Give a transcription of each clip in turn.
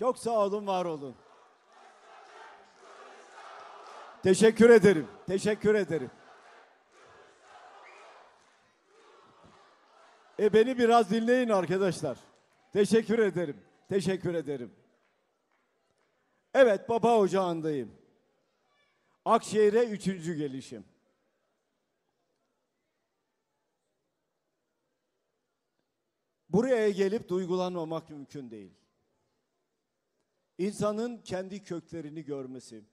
Çok sağ olun, var olun. Teşekkür ederim. Teşekkür ederim. E beni biraz dinleyin arkadaşlar. Teşekkür ederim. Teşekkür ederim. Evet baba ocağındayım. Akşehir'e üçüncü gelişim. Buraya gelip duygulanmamak mümkün değil. İnsanın kendi köklerini görmesi,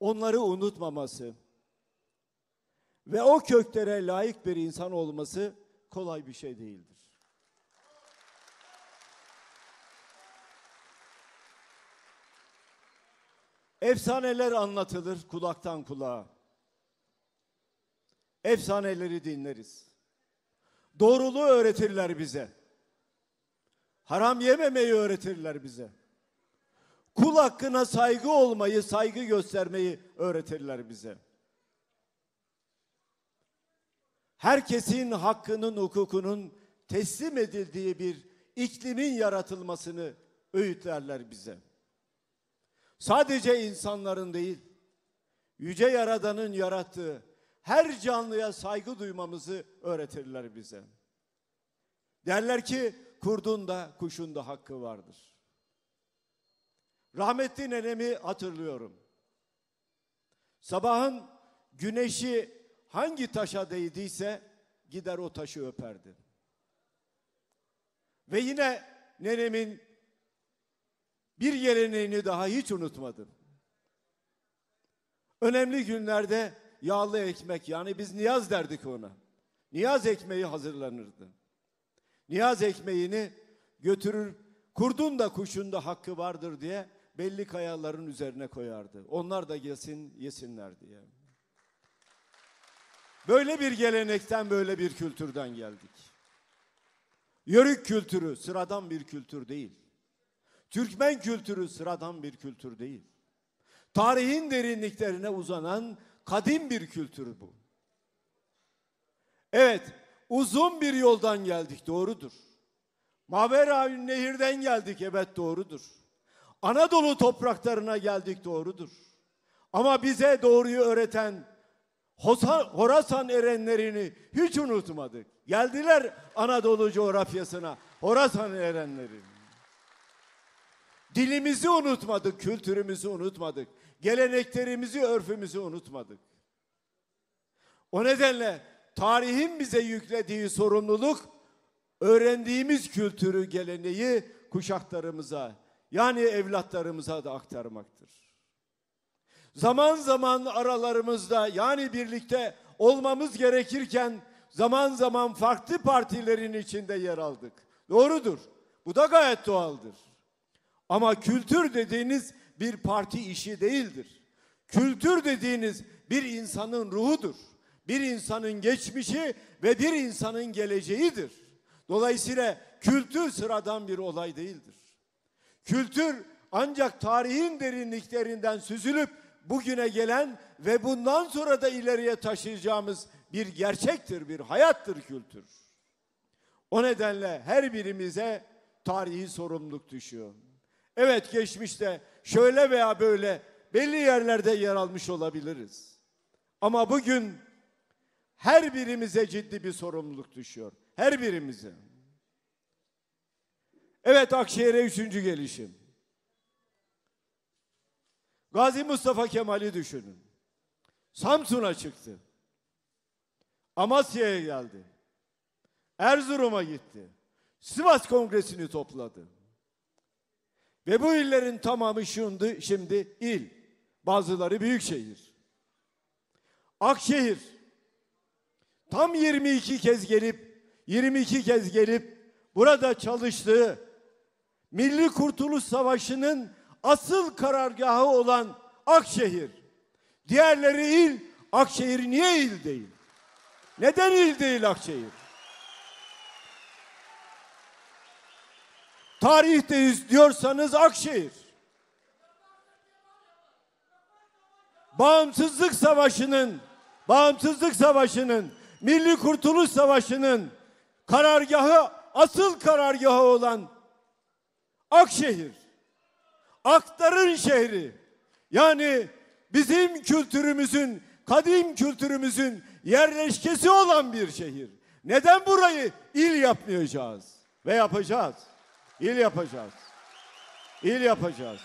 onları unutmaması ve o köklere layık bir insan olması kolay bir şey değildir. Efsaneler anlatılır kulaktan kulağa. Efsaneleri dinleriz. Doğruluğu öğretirler bize haram yememeyi öğretirler bize. Kul hakkına saygı olmayı, saygı göstermeyi öğretirler bize. Herkesin hakkının, hukukunun teslim edildiği bir iklimin yaratılmasını öğütlerler bize. Sadece insanların değil, Yüce Yaradan'ın yarattığı her canlıya saygı duymamızı öğretirler bize. Derler ki Kurdun da kuşun da hakkı vardır. Rahmetli nenemi hatırlıyorum. Sabahın güneşi hangi taşa değdiyse gider o taşı öperdi. Ve yine nenemin bir geleneğini daha hiç unutmadım. Önemli günlerde yağlı ekmek yani biz niyaz derdik ona. Niyaz ekmeği hazırlanırdı. Niyaz ekmeğini götürür kurdun da kuşun da hakkı vardır diye belli kayaların üzerine koyardı. Onlar da gelsin yesinler diye. Böyle bir gelenekten böyle bir kültürden geldik. Yörük kültürü sıradan bir kültür değil. Türkmen kültürü sıradan bir kültür değil. Tarihin derinliklerine uzanan kadim bir kültür bu. Evet, uzun bir yoldan geldik doğrudur. Mavera nehirden geldik evet doğrudur. Anadolu topraklarına geldik doğrudur. Ama bize doğruyu öğreten Horasan erenlerini hiç unutmadık. Geldiler Anadolu coğrafyasına Horasan erenleri. Dilimizi unutmadık, kültürümüzü unutmadık. Geleneklerimizi, örfümüzü unutmadık. O nedenle tarihin bize yüklediği sorumluluk öğrendiğimiz kültürü, geleneği kuşaklarımıza yani evlatlarımıza da aktarmaktır. Zaman zaman aralarımızda yani birlikte olmamız gerekirken zaman zaman farklı partilerin içinde yer aldık. Doğrudur. Bu da gayet doğaldır. Ama kültür dediğiniz bir parti işi değildir. Kültür dediğiniz bir insanın ruhudur bir insanın geçmişi ve bir insanın geleceğidir. Dolayısıyla kültür sıradan bir olay değildir. Kültür ancak tarihin derinliklerinden süzülüp bugüne gelen ve bundan sonra da ileriye taşıyacağımız bir gerçektir, bir hayattır kültür. O nedenle her birimize tarihi sorumluluk düşüyor. Evet geçmişte şöyle veya böyle belli yerlerde yer almış olabiliriz. Ama bugün her birimize ciddi bir sorumluluk düşüyor. Her birimize. Evet Akşehir'e üçüncü gelişim. Gazi Mustafa Kemal'i düşünün. Samsun'a çıktı. Amasya'ya geldi. Erzurum'a gitti. Sivas Kongresi'ni topladı. Ve bu illerin tamamı şundu şimdi il. Bazıları büyük şehir. Akşehir tam 22 kez gelip 22 kez gelip burada çalıştığı Milli Kurtuluş Savaşı'nın asıl karargahı olan Akşehir. Diğerleri il, Akşehir niye il değil? Neden il değil Akşehir? Tarihteyiz diyorsanız Akşehir. Bağımsızlık Savaşı'nın Bağımsızlık Savaşı'nın Milli Kurtuluş Savaşı'nın karargahı, asıl karargahı olan Akşehir, Akların şehri. Yani bizim kültürümüzün, kadim kültürümüzün yerleşkesi olan bir şehir. Neden burayı il yapmayacağız? Ve yapacağız. İl yapacağız. İl yapacağız.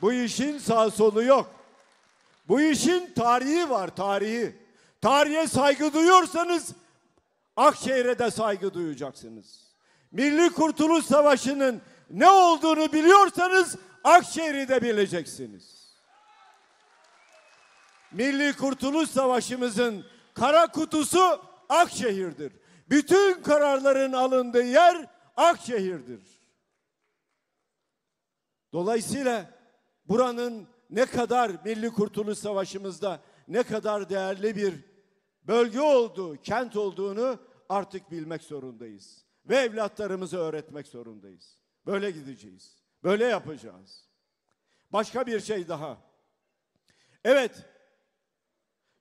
Bu işin sağ solu yok. Bu işin tarihi var, tarihi. Tarihe saygı duyuyorsanız Akşehir'e de saygı duyacaksınız. Milli Kurtuluş Savaşı'nın ne olduğunu biliyorsanız Akşehir'i de bileceksiniz. Milli Kurtuluş Savaşımızın kara kutusu Akşehir'dir. Bütün kararların alındığı yer Akşehir'dir. Dolayısıyla buranın ne kadar Milli Kurtuluş Savaşımızda ne kadar değerli bir bölge olduğu, kent olduğunu artık bilmek zorundayız. Ve evlatlarımızı öğretmek zorundayız. Böyle gideceğiz. Böyle yapacağız. Başka bir şey daha. Evet,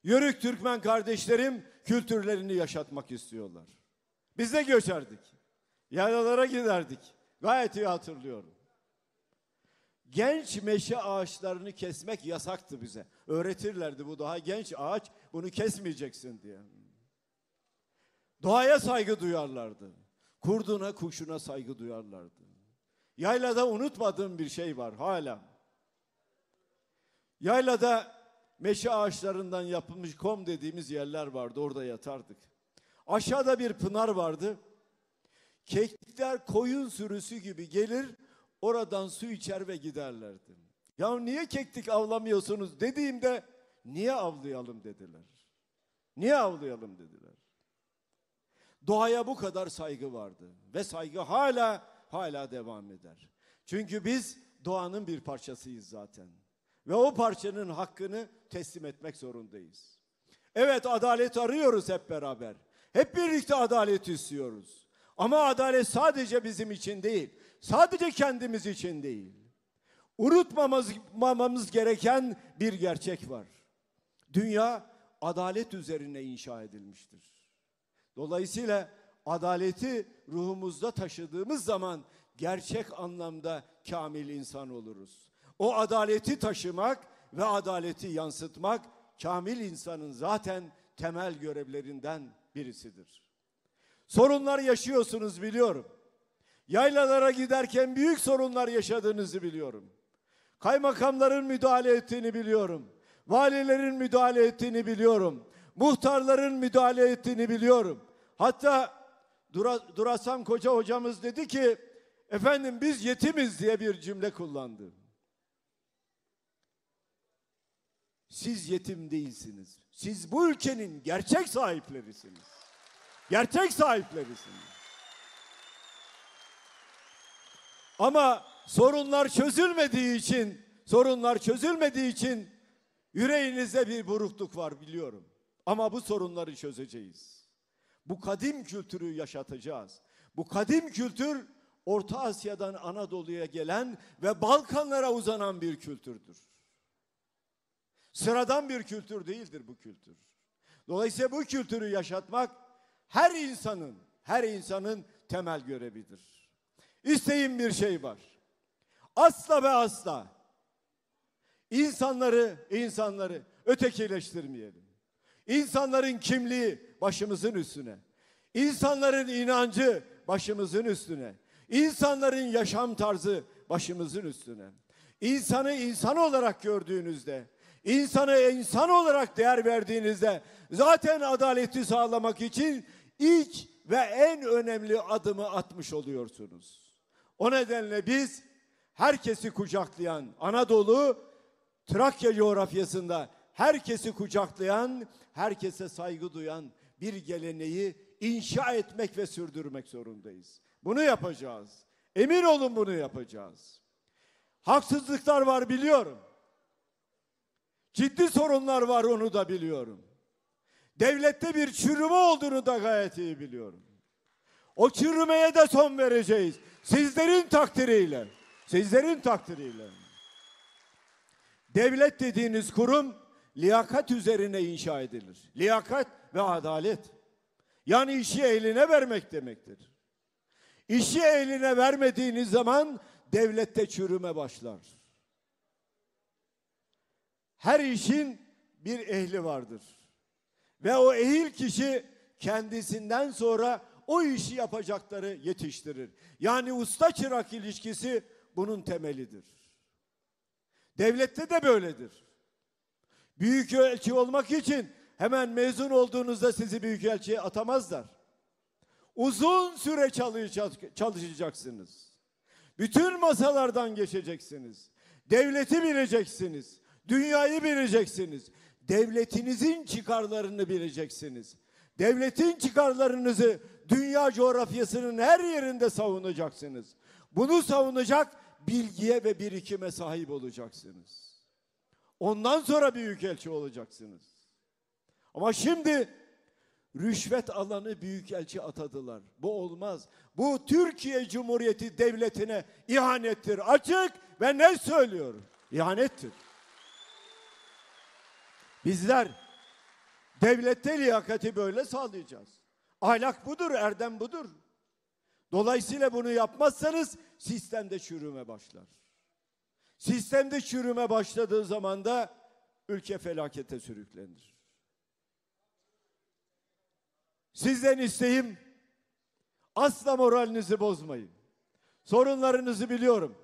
Yörük Türkmen kardeşlerim kültürlerini yaşatmak istiyorlar. Biz de göçerdik. Yaylalara giderdik. Gayet iyi hatırlıyorum. Genç meşe ağaçlarını kesmek yasaktı bize. Öğretirlerdi bu daha genç ağaç bunu kesmeyeceksin diye. Doğaya saygı duyarlardı. Kurduna, kuşuna saygı duyarlardı. Yaylada unutmadığım bir şey var hala. Yaylada meşe ağaçlarından yapılmış kom dediğimiz yerler vardı. Orada yatardık. Aşağıda bir pınar vardı. Keklikler koyun sürüsü gibi gelir, oradan su içer ve giderlerdi. Ya niye keklik avlamıyorsunuz dediğimde Niye avlayalım dediler. Niye avlayalım dediler. Doğaya bu kadar saygı vardı ve saygı hala hala devam eder. Çünkü biz doğanın bir parçasıyız zaten. Ve o parçanın hakkını teslim etmek zorundayız. Evet adalet arıyoruz hep beraber. Hep birlikte adalet istiyoruz. Ama adalet sadece bizim için değil. Sadece kendimiz için değil. Unutmamamız gereken bir gerçek var. Dünya adalet üzerine inşa edilmiştir. Dolayısıyla adaleti ruhumuzda taşıdığımız zaman gerçek anlamda kamil insan oluruz. O adaleti taşımak ve adaleti yansıtmak kamil insanın zaten temel görevlerinden birisidir. Sorunlar yaşıyorsunuz biliyorum. Yaylalara giderken büyük sorunlar yaşadığınızı biliyorum. Kaymakamların müdahale ettiğini biliyorum. Valilerin müdahale ettiğini biliyorum. Muhtarların müdahale ettiğini biliyorum. Hatta Dura, Durasan Koca hocamız dedi ki efendim biz yetimiz diye bir cümle kullandı. Siz yetim değilsiniz. Siz bu ülkenin gerçek sahiplerisiniz. Gerçek sahiplerisiniz. Ama sorunlar çözülmediği için, sorunlar çözülmediği için Yüreğinizde bir burukluk var biliyorum. Ama bu sorunları çözeceğiz. Bu kadim kültürü yaşatacağız. Bu kadim kültür Orta Asya'dan Anadolu'ya gelen ve Balkanlara uzanan bir kültürdür. Sıradan bir kültür değildir bu kültür. Dolayısıyla bu kültürü yaşatmak her insanın, her insanın temel görevidir. İsteyin bir şey var. Asla ve asla İnsanları, insanları ötekileştirmeyelim. İnsanların kimliği başımızın üstüne. İnsanların inancı başımızın üstüne. İnsanların yaşam tarzı başımızın üstüne. İnsanı insan olarak gördüğünüzde, insanı insan olarak değer verdiğinizde zaten adaleti sağlamak için ilk ve en önemli adımı atmış oluyorsunuz. O nedenle biz herkesi kucaklayan Anadolu Trakya coğrafyasında herkesi kucaklayan, herkese saygı duyan bir geleneği inşa etmek ve sürdürmek zorundayız. Bunu yapacağız. Emin olun bunu yapacağız. Haksızlıklar var biliyorum. Ciddi sorunlar var onu da biliyorum. Devlette bir çürüme olduğunu da gayet iyi biliyorum. O çürümeye de son vereceğiz. Sizlerin takdiriyle. Sizlerin takdiriyle. Devlet dediğiniz kurum liyakat üzerine inşa edilir. Liyakat ve adalet. Yani işi eline vermek demektir. İşi eline vermediğiniz zaman devlette çürüme başlar. Her işin bir ehli vardır. Ve o ehil kişi kendisinden sonra o işi yapacakları yetiştirir. Yani usta çırak ilişkisi bunun temelidir. Devlette de böyledir. Büyükelçi olmak için hemen mezun olduğunuzda sizi büyükelçiye atamazlar. Uzun süre çalışacaksınız. Bütün masalardan geçeceksiniz. Devleti bileceksiniz. Dünyayı bileceksiniz. Devletinizin çıkarlarını bileceksiniz. Devletin çıkarlarınızı dünya coğrafyasının her yerinde savunacaksınız. Bunu savunacak bilgiye ve birikime sahip olacaksınız. Ondan sonra büyükelçi olacaksınız. Ama şimdi rüşvet alanı büyükelçi atadılar. Bu olmaz. Bu Türkiye Cumhuriyeti Devleti'ne ihanettir. Açık ve ne söylüyorum? İhanettir. Bizler devlette liyakati böyle sağlayacağız. Ahlak budur, erdem budur. Dolayısıyla bunu yapmazsanız sistemde çürüme başlar. Sistemde çürüme başladığı zaman da ülke felakete sürüklenir. Sizden isteğim asla moralinizi bozmayın. Sorunlarınızı biliyorum.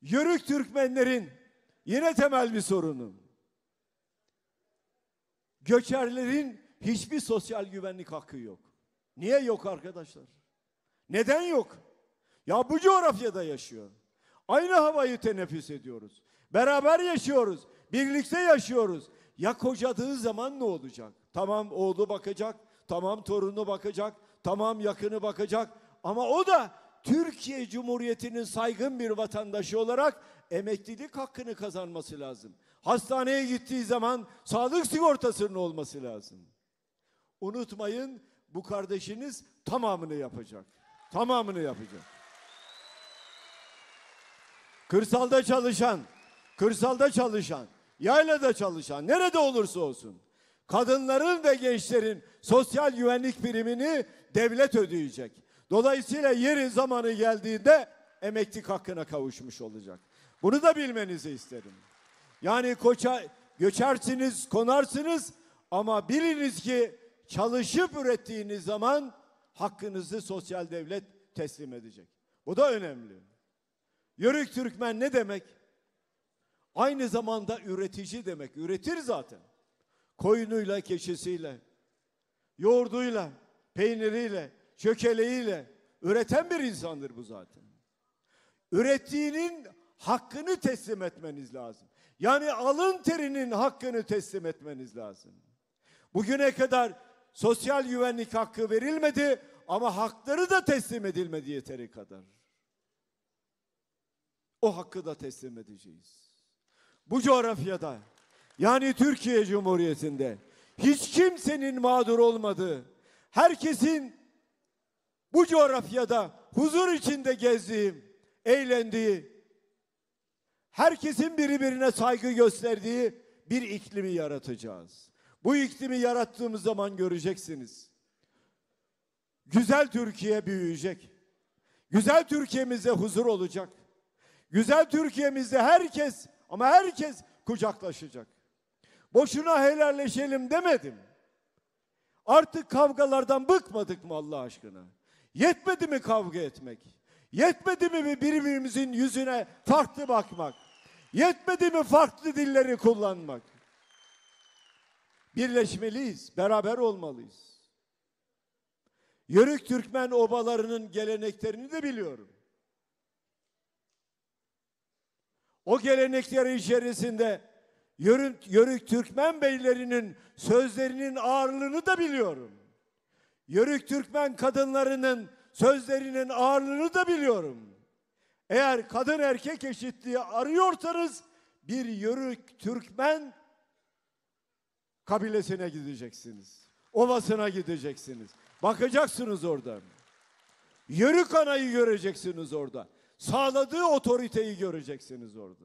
Yörük Türkmenlerin yine temel bir sorunu. Göçerlerin hiçbir sosyal güvenlik hakkı yok. Niye yok arkadaşlar? Neden yok? Ya bu coğrafyada yaşıyor. Aynı havayı teneffüs ediyoruz. Beraber yaşıyoruz. Birlikte yaşıyoruz. Ya kocadığı zaman ne olacak? Tamam oğlu bakacak, tamam torunu bakacak, tamam yakını bakacak. Ama o da Türkiye Cumhuriyeti'nin saygın bir vatandaşı olarak emeklilik hakkını kazanması lazım. Hastaneye gittiği zaman sağlık sigortasının olması lazım. Unutmayın bu kardeşiniz tamamını yapacak. Tamamını yapacak. Kırsalda çalışan, kırsalda çalışan, yaylada çalışan, nerede olursa olsun kadınların ve gençlerin sosyal güvenlik birimini devlet ödeyecek. Dolayısıyla yeri zamanı geldiğinde emeklilik hakkına kavuşmuş olacak. Bunu da bilmenizi isterim. Yani koça göçersiniz, konarsınız ama biliniz ki çalışıp ürettiğiniz zaman hakkınızı sosyal devlet teslim edecek. Bu da önemli. Yörük Türkmen ne demek? Aynı zamanda üretici demek. Üretir zaten. Koyunuyla, keçisiyle, yoğurduyla, peyniriyle, çökeleğiyle üreten bir insandır bu zaten. Ürettiğinin hakkını teslim etmeniz lazım. Yani alın terinin hakkını teslim etmeniz lazım. Bugüne kadar sosyal güvenlik hakkı verilmedi ama hakları da teslim edilmedi yeteri kadar. O hakkı da teslim edeceğiz. Bu coğrafyada yani Türkiye Cumhuriyeti'nde hiç kimsenin mağdur olmadığı, herkesin bu coğrafyada huzur içinde gezdiği, eğlendiği, herkesin birbirine saygı gösterdiği bir iklimi yaratacağız. Bu iklimi yarattığımız zaman göreceksiniz. Güzel Türkiye büyüyecek. Güzel Türkiye'mizde huzur olacak. Güzel Türkiye'mizde herkes ama herkes kucaklaşacak. Boşuna helalleşelim demedim. Artık kavgalardan bıkmadık mı Allah aşkına? Yetmedi mi kavga etmek? Yetmedi mi birbirimizin yüzüne farklı bakmak? Yetmedi mi farklı dilleri kullanmak? birleşmeliyiz, beraber olmalıyız. Yörük Türkmen obalarının geleneklerini de biliyorum. O gelenekleri içerisinde Yörük, Yörük Türkmen beylerinin sözlerinin ağırlığını da biliyorum. Yörük Türkmen kadınlarının sözlerinin ağırlığını da biliyorum. Eğer kadın erkek eşitliği arıyorsanız bir Yörük Türkmen kabilesine gideceksiniz. Ovasına gideceksiniz. Bakacaksınız orada. Yörük anayı göreceksiniz orada. Sağladığı otoriteyi göreceksiniz orada.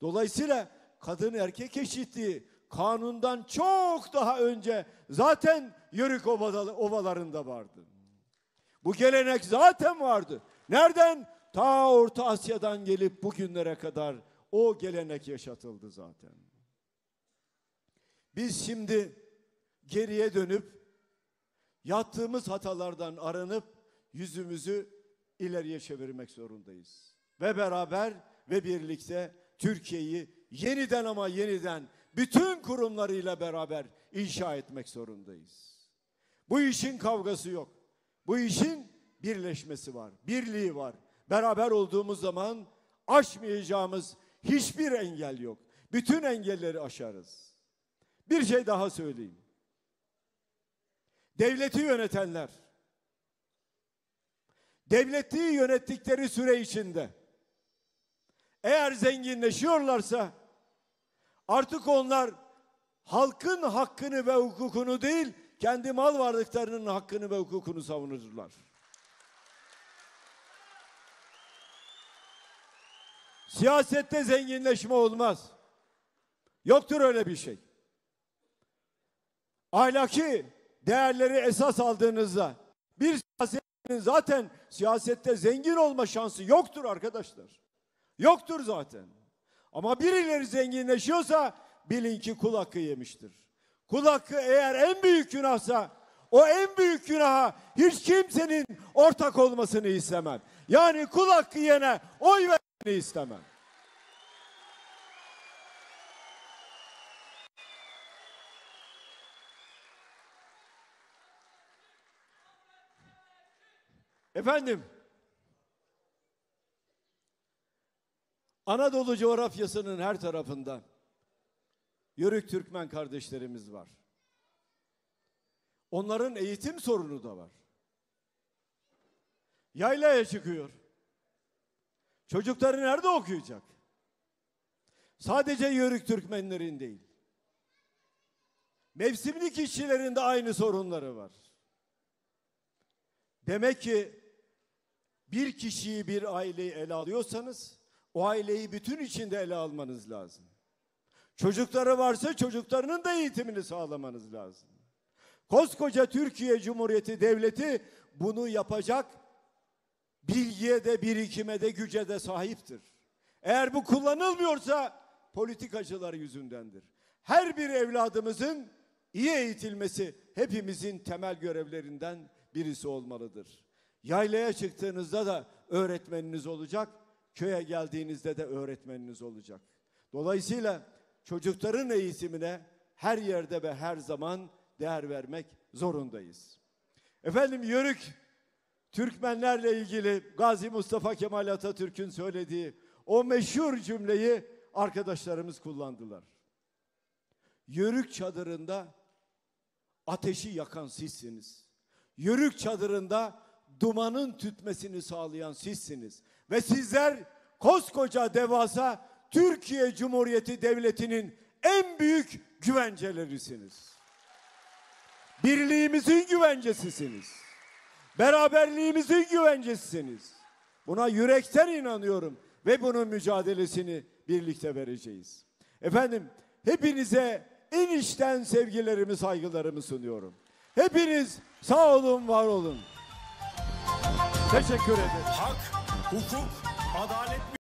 Dolayısıyla kadın erkek eşitliği kanundan çok daha önce zaten Yörük ovalarında vardı. Bu gelenek zaten vardı. Nereden? Ta Orta Asya'dan gelip bugünlere kadar o gelenek yaşatıldı zaten. Biz şimdi geriye dönüp yaptığımız hatalardan aranıp yüzümüzü ileriye çevirmek zorundayız. Ve beraber ve birlikte Türkiye'yi yeniden ama yeniden bütün kurumlarıyla beraber inşa etmek zorundayız. Bu işin kavgası yok. Bu işin birleşmesi var, birliği var. Beraber olduğumuz zaman aşmayacağımız hiçbir engel yok. Bütün engelleri aşarız. Bir şey daha söyleyeyim. Devleti yönetenler devleti yönettikleri süre içinde eğer zenginleşiyorlarsa artık onlar halkın hakkını ve hukukunu değil kendi mal varlıklarının hakkını ve hukukunu savunurlar. Siyasette zenginleşme olmaz. Yoktur öyle bir şey ahlaki değerleri esas aldığınızda bir siyasetçinin zaten siyasette zengin olma şansı yoktur arkadaşlar. Yoktur zaten. Ama birileri zenginleşiyorsa bilin ki kul hakkı yemiştir. Kul hakkı eğer en büyük günahsa o en büyük günaha hiç kimsenin ortak olmasını istemem. Yani kul hakkı yene oy vermeni istemem. Efendim, Anadolu coğrafyasının her tarafında Yörük Türkmen kardeşlerimiz var. Onların eğitim sorunu da var. Yaylaya çıkıyor. Çocukları nerede okuyacak? Sadece Yörük Türkmenlerin değil. Mevsimlik işçilerin de aynı sorunları var. Demek ki bir kişiyi bir aileyi ele alıyorsanız o aileyi bütün içinde ele almanız lazım. Çocukları varsa çocuklarının da eğitimini sağlamanız lazım. Koskoca Türkiye Cumhuriyeti Devleti bunu yapacak bilgiye de birikime de güce de sahiptir. Eğer bu kullanılmıyorsa politikacılar yüzündendir. Her bir evladımızın iyi eğitilmesi hepimizin temel görevlerinden birisi olmalıdır. Yaylaya çıktığınızda da öğretmeniniz olacak, köye geldiğinizde de öğretmeniniz olacak. Dolayısıyla çocukların eğitimine her yerde ve her zaman değer vermek zorundayız. Efendim Yörük Türkmenlerle ilgili Gazi Mustafa Kemal Atatürk'ün söylediği o meşhur cümleyi arkadaşlarımız kullandılar. Yörük çadırında ateşi yakan sizsiniz. Yörük çadırında dumanın tütmesini sağlayan sizsiniz. Ve sizler koskoca devasa Türkiye Cumhuriyeti Devleti'nin en büyük güvencelerisiniz. Birliğimizin güvencesisiniz. Beraberliğimizin güvencesisiniz. Buna yürekten inanıyorum ve bunun mücadelesini birlikte vereceğiz. Efendim hepinize en içten sevgilerimi, saygılarımı sunuyorum. Hepiniz sağ olun, var olun. Teşekkür ederim. Hak, hukuk, adalet